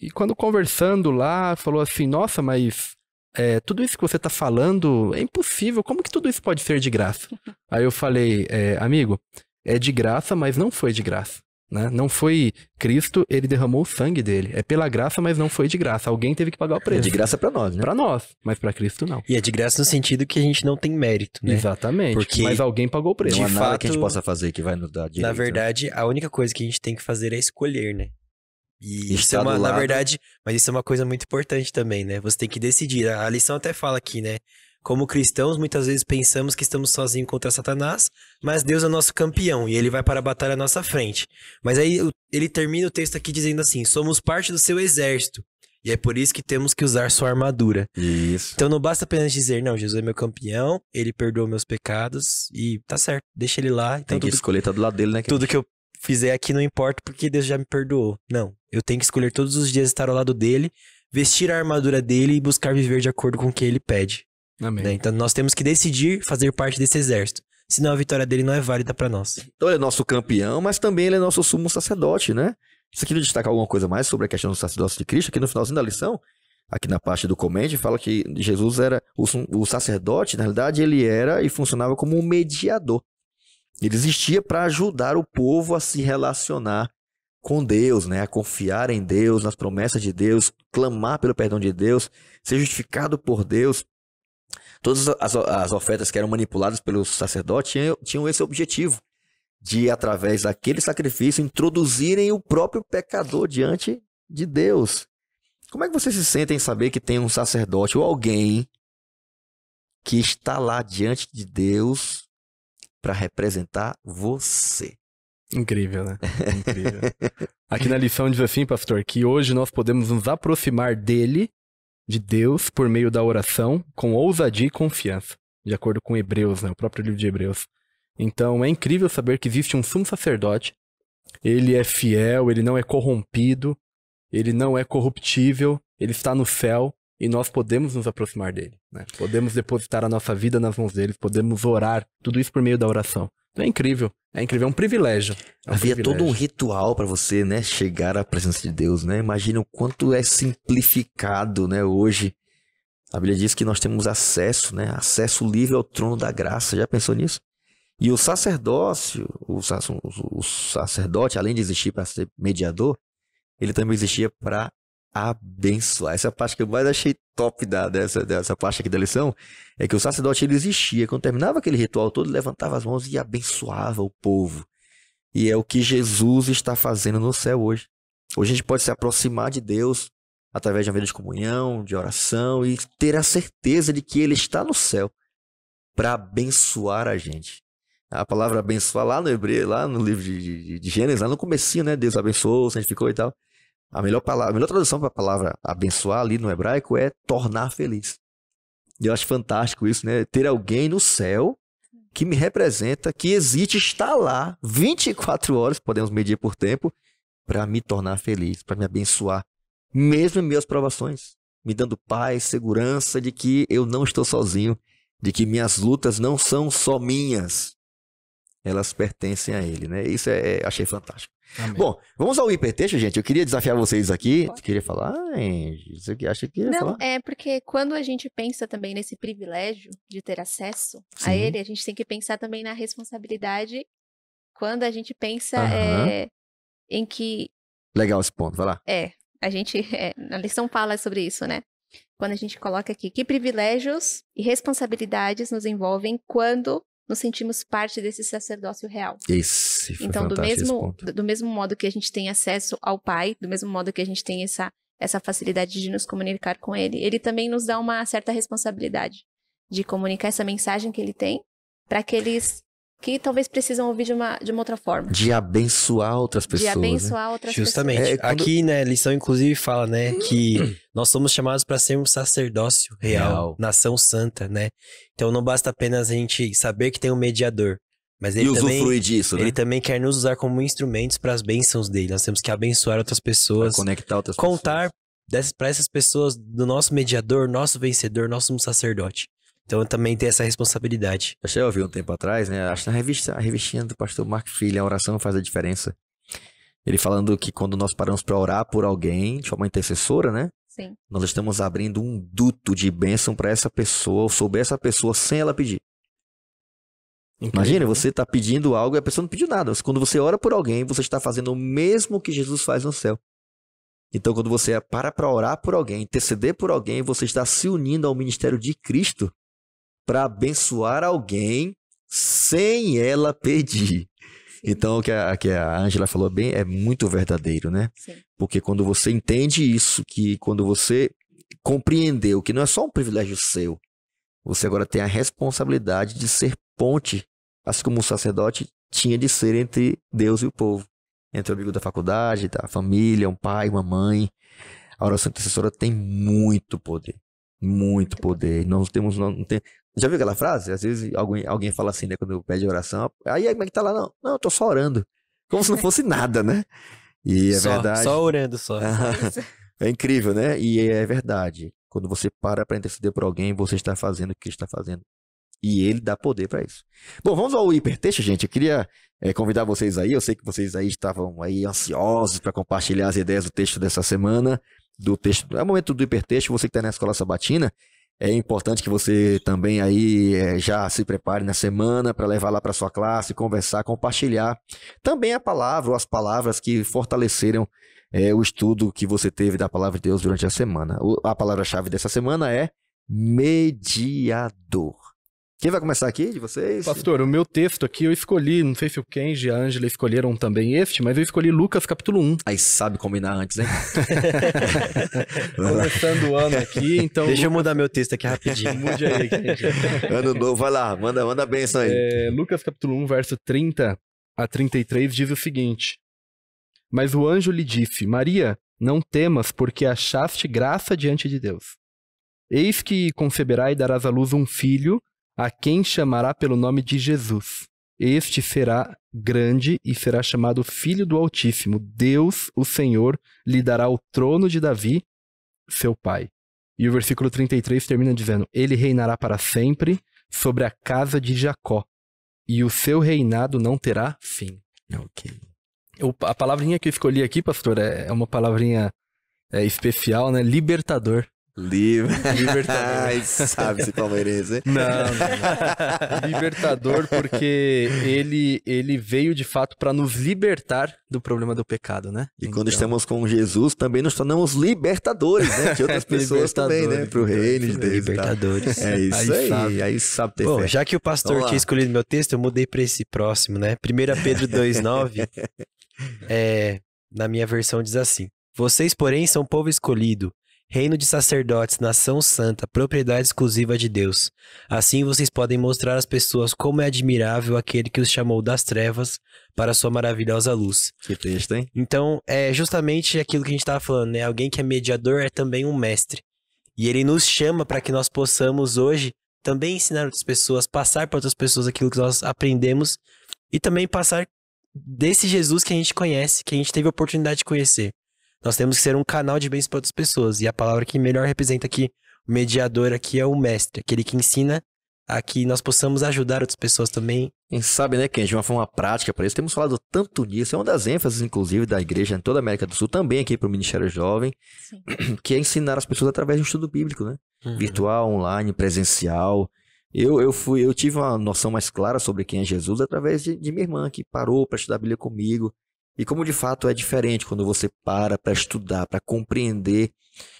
Speaker 2: e e quando conversando lá, falou assim: "Nossa, mas é, tudo isso que você está falando é impossível, como que tudo isso pode ser de graça? Aí eu falei, é, amigo, é de graça, mas não foi de graça. Né? Não foi Cristo, ele derramou o sangue dele. É pela graça, mas não
Speaker 4: foi de graça. Alguém teve que pagar o preço. É de graça para nós, né? Para nós, mas para Cristo não. E é de graça no sentido que a gente não tem mérito, né? Exatamente. Porque mas alguém pagou o preço. De não há nada que a gente possa fazer que vai nos dar direito. Na né? verdade, a única coisa que a gente tem que fazer é escolher, né? E isso é tá uma, na verdade, mas isso é uma coisa muito importante também, né? Você tem que decidir. A, a lição até fala aqui, né? Como cristãos, muitas vezes pensamos que estamos sozinhos contra Satanás, mas Deus é nosso campeão e ele vai para a batalha à nossa frente. Mas aí ele termina o texto aqui dizendo assim: somos parte do seu exército. E é por isso que temos que usar sua armadura. Isso. Então não basta apenas dizer, não, Jesus é meu campeão, ele perdoou meus pecados e tá certo, deixa ele lá. Então Tem que tudo, escolher, tá do lado dele, né? Tudo que eu fizer aqui não importa porque Deus já me perdoou. Não, eu tenho que escolher todos os dias estar ao lado dele, vestir a armadura dele e buscar viver de acordo com o que ele pede. Né? Então nós temos que decidir fazer parte desse exército. Senão a vitória dele não é válida para nós.
Speaker 1: Então ele é nosso campeão, mas também ele é nosso sumo sacerdote, né? aqui queria destacar alguma coisa mais sobre a questão do sacerdócio de Cristo? Aqui no finalzinho da lição, aqui na parte do comédia, fala que Jesus era o, o sacerdote, na realidade, ele era e funcionava como um mediador. Ele existia para ajudar o povo a se relacionar com Deus, né? a confiar em Deus, nas promessas de Deus, clamar pelo perdão de Deus, ser justificado por Deus. Todas as, as ofertas que eram manipuladas pelo sacerdote tinham, tinham esse objetivo de, através daquele sacrifício, introduzirem o próprio pecador diante de Deus. Como é que você se sente em saber que tem um sacerdote ou alguém que está lá diante de Deus para representar você.
Speaker 2: Incrível, né? Incrível. Aqui na lição diz assim, pastor, que hoje nós podemos nos aproximar dele, de Deus, por meio da oração, com ousadia e confiança, de acordo com Hebreus, né? o próprio livro de Hebreus. Então é incrível saber que existe um sumo sacerdote, ele é fiel, ele não é corrompido, ele não é corruptível, ele está no céu, e nós podemos nos aproximar dele, né? Podemos depositar a nossa vida nas mãos dele, podemos orar, tudo isso por meio da oração. Então é incrível, é incrível, é um privilégio.
Speaker 1: É um Havia privilégio. todo um ritual para você, né, chegar à presença de Deus, né? Imagina o quanto é simplificado, né, hoje. A Bíblia diz que nós temos acesso, né, acesso livre ao trono da graça. Já pensou nisso? E o sacerdócio, o, sac o sacerdote, além de existir para ser mediador, ele também existia para abençoar. Essa é a parte que eu mais achei top da, dessa, dessa parte aqui da lição é que o sacerdote ele existia. Quando terminava aquele ritual todo, levantava as mãos e abençoava o povo. E é o que Jesus está fazendo no céu hoje. Hoje a gente pode se aproximar de Deus através de uma vida de comunhão, de oração e ter a certeza de que Ele está no céu para abençoar a gente. A palavra abençoar lá no Hebreu, lá no livro de, de, de Gênesis, lá no comecinho, né? Deus abençoou, santificou e tal. A melhor, palavra, a melhor tradução para a palavra abençoar ali no hebraico é tornar feliz. E eu acho fantástico isso, né? Ter alguém no céu que me representa, que existe, está lá 24 horas, podemos medir por tempo, para me tornar feliz, para me abençoar, mesmo em minhas provações, me dando paz, segurança de que eu não estou sozinho, de que minhas lutas não são só minhas, elas pertencem a Ele, né? Isso é, é achei fantástico. Amém. Bom, vamos ao hipertexto, gente. Eu queria desafiar vocês aqui. Pode. queria falar? Você que acha que Não, falar?
Speaker 3: é porque quando a gente pensa também nesse privilégio de ter acesso Sim. a ele, a gente tem que pensar também na responsabilidade quando a gente pensa é, em que.
Speaker 1: Legal esse ponto, vai lá.
Speaker 3: É, a gente. É, a lição fala sobre isso, né? Quando a gente coloca aqui que privilégios e responsabilidades nos envolvem quando nos sentimos parte desse sacerdócio real.
Speaker 2: Isso.
Speaker 1: Então, do
Speaker 3: mesmo, do mesmo modo que a gente tem acesso ao Pai, do mesmo modo que a gente tem essa, essa facilidade de nos comunicar com Ele, Ele também nos dá uma certa responsabilidade de comunicar essa mensagem que Ele tem para aqueles que talvez precisam ouvir de uma, de uma outra forma.
Speaker 4: De abençoar outras pessoas. De né? abençoar né? outras Justamente. pessoas. Justamente. É, Aqui, né, a lição inclusive fala, né, que nós somos chamados para ser um sacerdócio real, real, nação santa, né? Então não basta apenas a gente saber que tem um mediador, mas ele e também, disso, né? Ele também quer nos usar como instrumentos para as bênçãos dele. Nós temos que abençoar outras pessoas, pra conectar outras pessoas. contar para essas pessoas do nosso mediador, nosso vencedor, nosso sacerdote. Então eu também tenho essa responsabilidade. Eu já ouvi um tempo atrás, né? Acho na revista, a revistinha do pastor Mark Filho, a oração faz a
Speaker 1: diferença. Ele falando que quando nós paramos para orar por alguém, de forma intercessora, né? Sim. Nós estamos abrindo um duto de bênção para essa pessoa, sobre essa pessoa, sem ela pedir. Incrível, Imagina, né? você está pedindo algo e a pessoa não pediu nada. Quando você ora por alguém, você está fazendo o mesmo que Jesus faz no céu. Então, quando você para para orar por alguém, interceder por alguém, você está se unindo ao ministério de Cristo para abençoar alguém sem ela pedir. Então, o que a, que a Angela falou bem é muito verdadeiro, né? Sim. Porque quando você entende isso, que quando você compreendeu que não é só um privilégio seu, você agora tem a responsabilidade de ser ponte, assim como o sacerdote tinha de ser entre Deus e o povo, entre o amigo da faculdade, da família, um pai, uma mãe. A oração intercessora tem muito poder. Muito tipo assim. poder. Nós temos. Não tem... Já viu aquela frase? Às vezes alguém, alguém fala assim, né? Quando pede oração. Aí como é que tá lá? Não, não, eu tô só orando. Como se não fosse nada, né? E é só, verdade. Só orando, só. é incrível, né? E é verdade. Quando você para para interceder por alguém, você está fazendo o que está fazendo. E ele dá poder para isso. Bom, vamos ao hipertexto, gente. Eu queria é, convidar vocês aí. Eu sei que vocês aí estavam aí ansiosos para compartilhar as ideias do texto dessa semana do texto. É o momento do hipertexto, você que está na escola sabatina. É importante que você também aí é, já se prepare na semana para levar lá para sua classe, conversar, compartilhar também a palavra ou as palavras que fortaleceram é, o estudo que você teve da palavra de Deus durante a semana. O, a palavra-chave dessa semana é mediador. Quem vai começar aqui de vocês? Pastor,
Speaker 2: o meu texto aqui eu escolhi, não sei se o Kenji e a Angela escolheram também este, mas eu escolhi Lucas capítulo 1. Aí sabe combinar antes, hein? Começando o ano aqui, então. Deixa Lucas... eu mudar meu texto aqui rapidinho. Mude aí, Kenji. ano novo,
Speaker 1: vai lá, manda, manda a benção aí. É,
Speaker 2: Lucas capítulo 1, verso 30 a 33 diz o seguinte: Mas o anjo lhe disse, Maria, não temas, porque achaste graça diante de Deus. Eis que conceberá e darás à luz um filho a quem chamará pelo nome de Jesus. Este será grande e será chamado Filho do Altíssimo. Deus, o Senhor, lhe dará o trono de Davi, seu pai. E o versículo 33 termina dizendo: Ele reinará para sempre sobre a casa de Jacó, e o seu reinado não terá fim. Ok. a palavrinha que eu escolhi aqui, pastor, é, é uma palavrinha é, especial, né? Libertador. Liber... Libertadores. sabe se palmeirense. Não, não, não. Libertador, porque ele, ele veio de fato para nos libertar do problema do pecado, né? E
Speaker 1: então... quando estamos com Jesus, também nos tornamos libertadores, né? De outras pessoas também, né? Pro né? reino de Deus. Libertadores. É isso aí. Aí sabe, aí sabe ter Bom, fé. já que o pastor tinha
Speaker 4: escolhido meu texto, eu mudei para esse próximo, né? 1 Pedro 2,9. é, na minha versão diz assim: Vocês, porém, são povo escolhido Reino de sacerdotes, nação santa, propriedade exclusiva de Deus. Assim vocês podem mostrar às pessoas como é admirável aquele que os chamou das trevas para sua maravilhosa luz. Que texto, hein? Então, é justamente aquilo que a gente estava falando, né? Alguém que é mediador é também um mestre. E ele nos chama para que nós possamos hoje também ensinar outras pessoas, passar para outras pessoas aquilo que nós aprendemos e também passar desse Jesus que a gente conhece, que a gente teve a oportunidade de conhecer. Nós temos que ser um canal de bens para outras pessoas. E a palavra que melhor representa aqui o mediador aqui é o mestre, aquele que ensina a que nós possamos ajudar outras pessoas também. Quem sabe, né, Ken, de uma forma prática para isso. Temos falado tanto disso,
Speaker 1: é uma das ênfases, inclusive, da igreja em toda a América do Sul, também aqui para o Ministério Jovem, Sim. que é ensinar as pessoas através de um estudo bíblico, né? Uhum. Virtual, online, presencial. Eu, eu fui, eu tive uma noção mais clara sobre quem é Jesus através de, de minha irmã, que parou para estudar a Bíblia comigo, e como de fato é diferente quando você para para estudar, para compreender,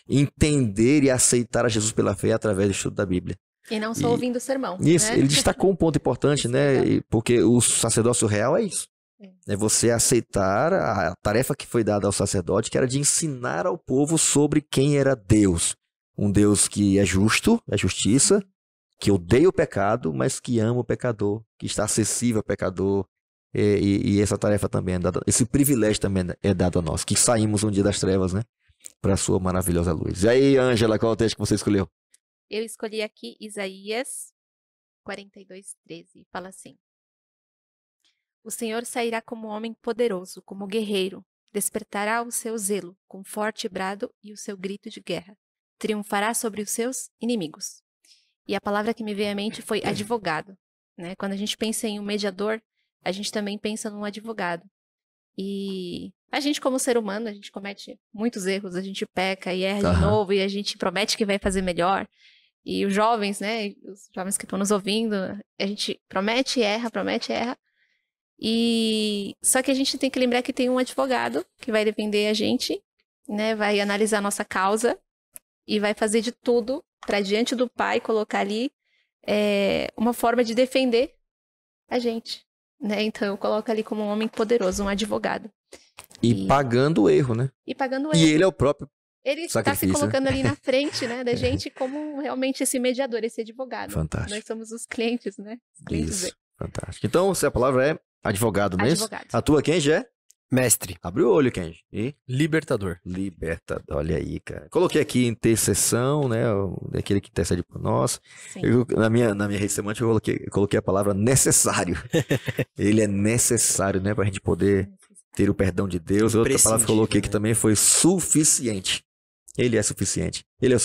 Speaker 1: entender e aceitar a Jesus pela fé através do estudo da Bíblia.
Speaker 3: E não só e, ouvindo o sermão. Né? Isso, né? ele
Speaker 1: destacou um ponto importante, né? Porque o sacerdócio real é isso. É. é você aceitar a tarefa que foi dada ao sacerdote, que era de ensinar ao povo sobre quem era Deus. Um Deus que é justo, é justiça, que odeia o pecado, mas que ama o pecador, que está acessível ao pecador, e, e, essa tarefa também é dada, esse privilégio também é dado a nós, que saímos um dia das trevas, né? Para a sua maravilhosa luz. E aí, Ângela, qual é o texto que você escolheu?
Speaker 3: Eu escolhi aqui Isaías 42, 13. Fala assim: O Senhor sairá como homem poderoso, como guerreiro, despertará o seu zelo com forte brado e o seu grito de guerra, triunfará sobre os seus inimigos. E a palavra que me veio à mente foi advogado. Né? Quando a gente pensa em um mediador, a gente também pensa num advogado. E a gente, como ser humano, a gente comete muitos erros, a gente peca e erra uhum. de novo, e a gente promete que vai fazer melhor. E os jovens, né? Os jovens que estão nos ouvindo, a gente promete e erra, promete e erra. E só que a gente tem que lembrar que tem um advogado que vai defender a gente, né? Vai analisar a nossa causa e vai fazer de tudo para diante do pai colocar ali é, uma forma de defender a gente. Né? Então eu coloco ali como um homem poderoso, um advogado.
Speaker 1: E, e... pagando o erro, né?
Speaker 3: E pagando o erro. E ele é o próprio ele está se né? colocando ali na frente, né, da é. gente como realmente esse mediador, esse advogado. Fantástico. Nós somos os clientes, né? Os clientes Isso,
Speaker 1: fantástico. Então, se a palavra é advogado né Advogado. Atua quem, Jé? Mestre. abriu o olho, Kenji. E? Libertador. Libertador, olha aí, cara. Coloquei aqui intercessão, né? Aquele que intercede por nós. Eu, na minha, na minha rede semântica, eu coloquei, eu coloquei a palavra necessário. Ele é necessário, né? Pra gente poder ter o perdão de Deus. Outra palavra que eu coloquei né? que também foi suficiente. Ele é suficiente. Ele é o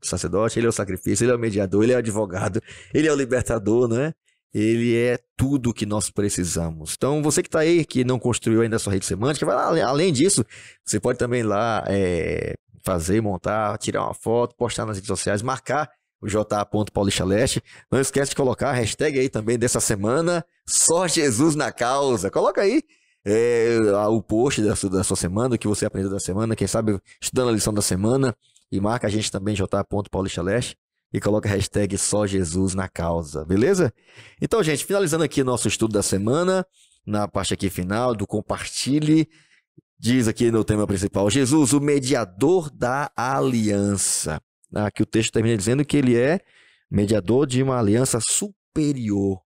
Speaker 1: sacerdote, ele é o sacrifício, ele é o mediador, ele é o advogado, ele é o libertador, não é? ele é tudo que nós precisamos. Então, você que está aí, que não construiu ainda a sua rede semântica, vai lá, além disso, você pode também lá é, fazer, montar, tirar uma foto, postar nas redes sociais, marcar o j.paulichaleste. Não esquece de colocar a hashtag aí também dessa semana, só Jesus na causa. Coloca aí é, o post da sua, da sua semana, o que você aprendeu da semana, quem sabe estudando a lição da semana. E marca a gente também, j.paulichaleste e coloca a hashtag só Jesus na causa, beleza? Então, gente, finalizando aqui nosso estudo da semana, na parte aqui final do compartilhe, diz aqui no tema principal, Jesus, o mediador da aliança. Aqui o texto termina dizendo que ele é mediador de uma aliança superior.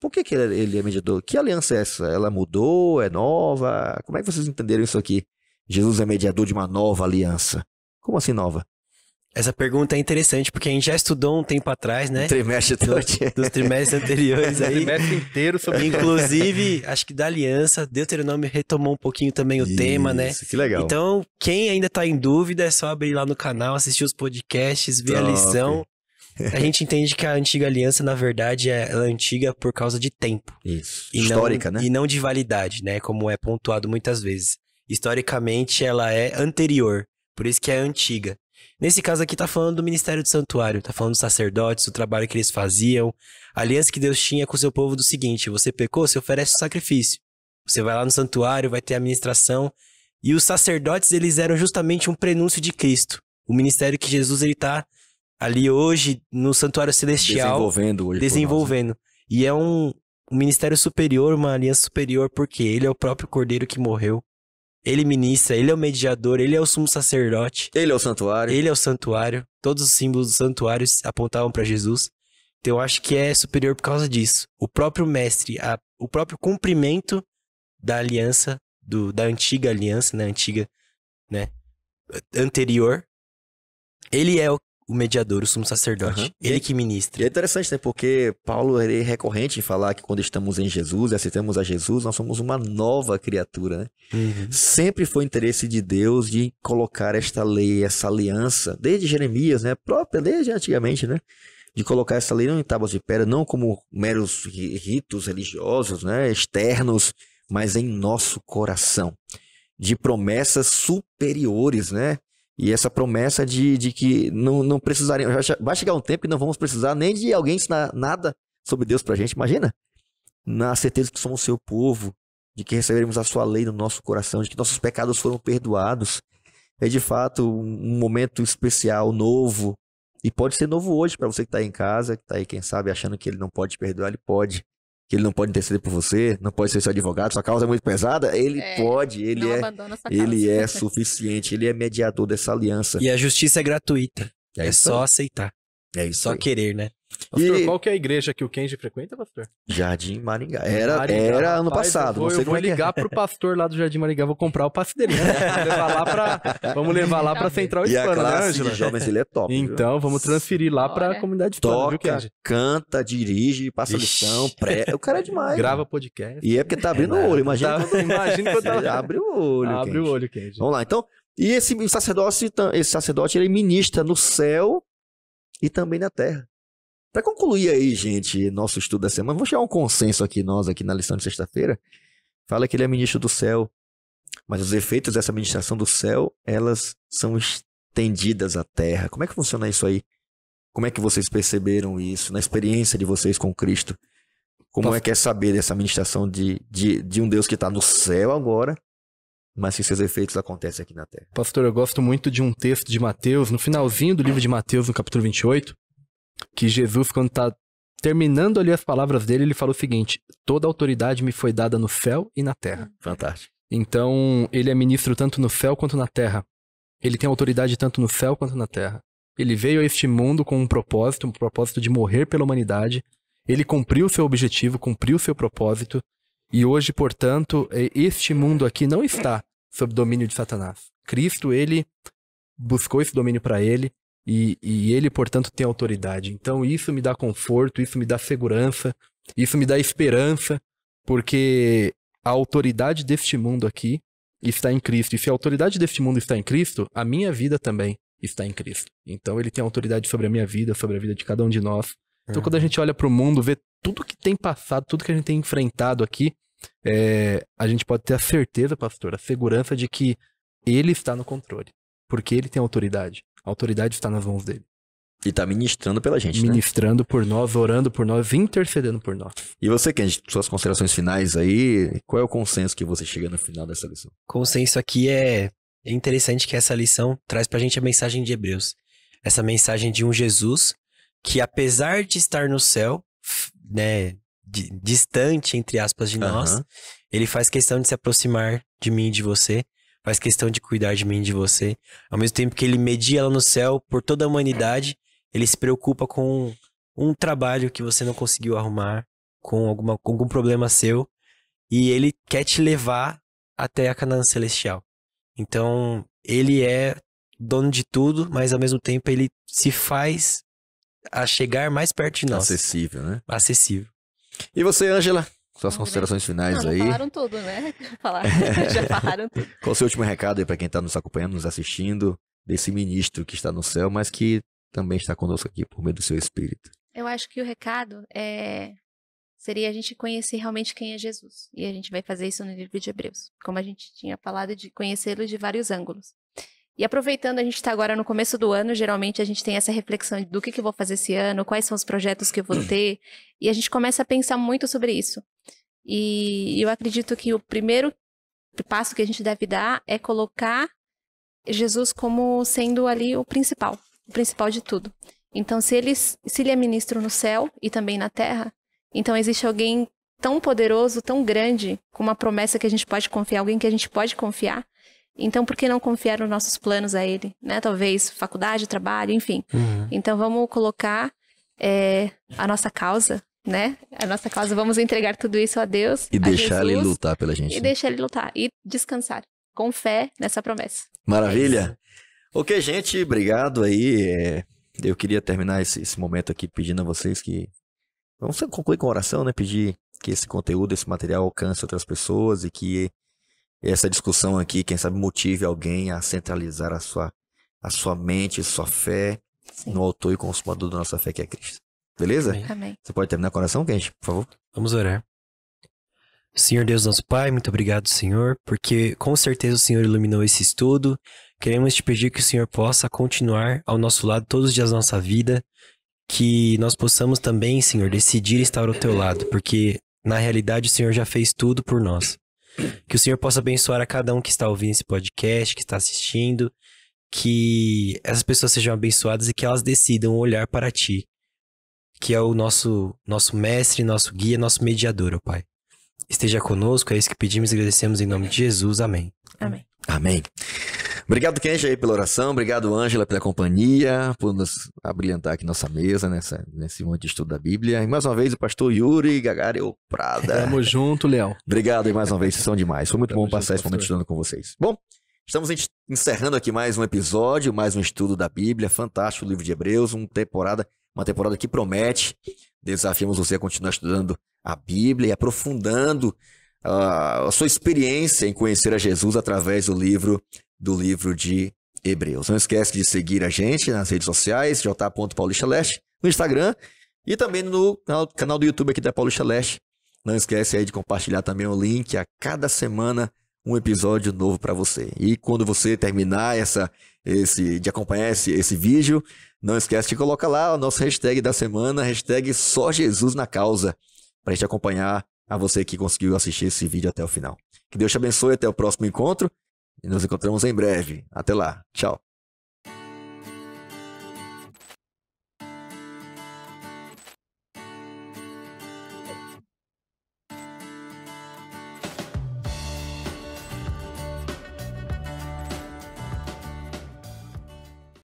Speaker 1: Por que, que ele é, é mediador? Que aliança é essa? Ela mudou? É nova? Como é que vocês entenderam isso aqui? Jesus é mediador de uma nova aliança.
Speaker 4: Como assim nova? Essa pergunta é interessante, porque a gente já estudou um tempo atrás, né? O trimestre todo. Do, dos trimestres anteriores aí. trimestre inteiro sobre Inclusive, acho que da aliança, Deuteronômio retomou um pouquinho também o Isso, tema, né? que legal. Então, quem ainda tá em dúvida, é só abrir lá no canal, assistir os podcasts, ver Top. a lição. A gente entende que a antiga aliança, na verdade, é, é antiga por causa de tempo. Isso. E Histórica, não, né? E não de validade, né? Como é pontuado muitas vezes. Historicamente, ela é anterior. Por isso que é antiga. Nesse caso aqui, tá falando do ministério do santuário, tá falando dos sacerdotes, do trabalho que eles faziam, a aliança que Deus tinha com o seu povo do seguinte: você pecou, você oferece o sacrifício. Você vai lá no santuário, vai ter a ministração. E os sacerdotes, eles eram justamente um prenúncio de Cristo. O ministério que Jesus, ele tá ali hoje no santuário celestial. Desenvolvendo hoje. Né? Desenvolvendo. E é um, um ministério superior, uma aliança superior, porque ele é o próprio cordeiro que morreu ele ministra, ele é o mediador, ele é o sumo sacerdote. Ele é o santuário. Ele é o santuário. Todos os símbolos do santuário apontavam para Jesus. Então eu acho que é superior por causa disso. O próprio mestre, a, o próprio cumprimento da aliança, do, da antiga aliança, né? Antiga, né? Anterior. Ele é o o mediador, o sumo sacerdote. Uhum. Ele é que ministra.
Speaker 1: E é interessante, né? Porque Paulo é recorrente em falar que quando estamos em Jesus e aceitamos a Jesus, nós somos uma nova criatura, né? Uhum. Sempre foi interesse de Deus de colocar esta lei, essa aliança, desde Jeremias, né? Própria, desde antigamente, né? de colocar essa lei não em tábuas de pedra, não como meros ritos religiosos, né, externos, mas em nosso coração, de promessas superiores, né? E essa promessa de, de que não, não precisariam. Vai chegar um tempo que não vamos precisar nem de alguém ensinar nada sobre Deus pra gente. Imagina? Na certeza que somos seu povo, de que receberemos a sua lei no nosso coração, de que nossos pecados foram perdoados. É de fato um momento especial, novo. E pode ser novo hoje para você que está em casa, que está aí, quem sabe, achando que ele não pode perdoar, ele pode que ele não pode interceder por você, não pode ser seu advogado, sua causa é muito pesada, ele é, pode, ele é, ele é suficiente, ele é mediador dessa aliança. E a justiça
Speaker 4: é gratuita. É, é só aceitar. É isso. Só aí. querer, né?
Speaker 1: Pastor, e... qual
Speaker 2: que é a igreja que o Kenji frequenta, pastor?
Speaker 4: Jardim Maringá. Era, Maringá, era ano passado. Eu vou, não sei eu vou é é. ligar é.
Speaker 2: pro pastor lá do Jardim Maringá, vou comprar o passe dele. Né? vamos levar lá pra, vamos levar lá pra Central e Hispana, a né, classe né, de jovens ele é top. Então, viu? vamos transferir lá pra comunidade de Toca, viu, Kenji? canta,
Speaker 1: dirige, passa Ixi. lição, pré... O cara é demais. Né? Grava podcast. E é porque tá abrindo o olho, imagina. Tá, imagina quando tá... Abre o olho, Abre Kenji. o olho, Kenji. Vamos lá, então... E esse sacerdote, esse sacerdote, ele ministra no céu e também na terra. Para concluir aí, gente, nosso estudo da semana, vamos chegar a um consenso aqui, nós, aqui na lição de sexta-feira. Fala que ele é ministro do céu, mas os efeitos dessa ministração do céu, elas são estendidas à terra. Como é que funciona isso aí? Como é que vocês perceberam isso na experiência de vocês com Cristo? Como então é que é saber dessa ministração de, de, de um Deus que está no céu agora, mas que seus efeitos acontecem aqui na terra?
Speaker 2: Pastor, eu gosto muito de um texto de Mateus, no finalzinho do livro de Mateus, no capítulo 28, que Jesus, quando está terminando ali as palavras dele, ele fala o seguinte: toda autoridade me foi dada no céu e na terra. Fantástico. Então, ele é ministro tanto no céu quanto na terra. Ele tem autoridade tanto no céu quanto na terra. Ele veio a este mundo com um propósito, um propósito de morrer pela humanidade. Ele cumpriu seu objetivo, cumpriu seu propósito. E hoje, portanto, este mundo aqui não está sob domínio de Satanás. Cristo, ele buscou esse domínio para ele e, e ele, portanto, tem autoridade. Então, isso me dá conforto, isso me dá segurança, isso me dá esperança, porque a autoridade deste mundo aqui está em Cristo. E se a autoridade deste mundo está em Cristo, a minha vida também está em Cristo. Então ele tem autoridade sobre a minha vida, sobre a vida de cada um de nós. Então quando a uhum. gente olha para o mundo, vê tudo que tem passado, tudo que a gente tem enfrentado aqui, é, a gente pode ter a certeza, pastor, a segurança de que ele está no controle, porque ele tem autoridade. A autoridade está nas mãos dele. E está ministrando pela gente. Né? Ministrando né? por nós, orando por
Speaker 4: nós, intercedendo por nós.
Speaker 1: E você, as suas considerações finais aí, qual é o consenso que você chega no final dessa lição?
Speaker 4: Consenso aqui é, é interessante que essa lição traz pra gente a mensagem de Hebreus. Essa mensagem de um Jesus que, apesar de estar no céu, né, de, distante, entre aspas, de nós, uhum. ele faz questão de se aproximar de mim e de você faz questão de cuidar de mim, e de você. Ao mesmo tempo que ele media lá no céu por toda a humanidade, ele se preocupa com um trabalho que você não conseguiu arrumar, com, alguma, com algum problema seu, e ele quer te levar até a Canaã Celestial. Então, ele é dono de tudo, mas ao mesmo tempo ele se faz a chegar mais perto de nós. Acessível,
Speaker 1: né? Acessível. E você, Ângela? suas um considerações grande... finais não, aí. Falaram
Speaker 3: tudo, né? Falaram, já falaram tudo.
Speaker 1: Qual o seu último recado aí para quem está nos acompanhando, nos assistindo, desse ministro que está no céu, mas que também está conosco aqui por meio do seu espírito?
Speaker 3: Eu acho que o recado é... seria a gente conhecer realmente quem é Jesus. E a gente vai fazer isso no livro de Hebreus, como a gente tinha falado, de conhecê-lo de vários ângulos. E aproveitando, a gente está agora no começo do ano, geralmente a gente tem essa reflexão do que, que eu vou fazer esse ano, quais são os projetos que eu vou ter. E a gente começa a pensar muito sobre isso. E eu acredito que o primeiro passo que a gente deve dar é colocar Jesus como sendo ali o principal, o principal de tudo. Então, se ele, se ele é ministro no céu e também na terra, então existe alguém tão poderoso, tão grande, com uma promessa que a gente pode confiar, alguém que a gente pode confiar. Então, por que não confiar nos nossos planos a ele? Né? Talvez faculdade, trabalho, enfim. Uhum. Então, vamos colocar é, a nossa causa, né? A nossa causa, vamos entregar tudo isso a Deus. E a deixar
Speaker 2: Jesus, ele lutar pela gente.
Speaker 1: E né?
Speaker 3: deixar ele lutar. E descansar com fé nessa promessa.
Speaker 1: Maravilha! É ok, gente, obrigado aí. É, eu queria terminar esse, esse momento aqui pedindo a vocês que. Vamos concluir com oração, né? Pedir que esse conteúdo, esse material alcance outras pessoas e que essa discussão aqui, quem sabe, motive alguém a centralizar a sua, a sua mente, a sua fé Sim. no autor e consumador da nossa fé, que é Cristo. Beleza? Amém. Você pode terminar com oração quente,
Speaker 4: por favor? Vamos orar. Senhor Deus, nosso Pai, muito obrigado, Senhor, porque com certeza o Senhor iluminou esse estudo. Queremos te pedir que o Senhor possa continuar ao nosso lado todos os dias da nossa vida, que nós possamos também, Senhor, decidir estar ao teu lado, porque na realidade o Senhor já fez tudo por nós. Que o Senhor possa abençoar a cada um que está ouvindo esse podcast, que está assistindo, que essas pessoas sejam abençoadas e que elas decidam olhar para ti que é o nosso, nosso mestre, nosso guia, nosso mediador, ó Pai. Esteja conosco, é isso que pedimos e agradecemos em nome de Jesus. Amém. Amém. Amém.
Speaker 1: Obrigado, Kenji, aí pela oração. Obrigado, Ângela, pela companhia, por nos abrilhantar aqui nossa mesa nessa, nesse monte de estudo da Bíblia. E mais uma vez, o pastor Yuri Gagário Prada. Tamo
Speaker 2: junto, Léo.
Speaker 1: Obrigado e mais uma vez, vocês são demais. Foi muito Tamo bom junto, passar esse pastor. momento estudando com vocês. Bom, estamos encerrando aqui mais um episódio, mais um estudo da Bíblia. Fantástico o livro de Hebreus, uma temporada uma temporada que promete. Desafiamos você a continuar estudando a Bíblia e aprofundando ah, a sua experiência em conhecer a Jesus através do livro do livro de Hebreus. Não esquece de seguir a gente nas redes sociais, j.paulista no Instagram e também no canal do YouTube aqui da Paulista Leste. Não esquece aí de compartilhar também o link a cada semana um episódio novo para você. E quando você terminar essa esse de acompanhar esse, esse vídeo, não esquece de colocar lá o nosso hashtag da semana, hashtag só Jesus na causa, para a gente acompanhar a você que conseguiu assistir esse vídeo até o final. Que Deus te abençoe, até o próximo encontro e nos encontramos em breve. Até lá, tchau.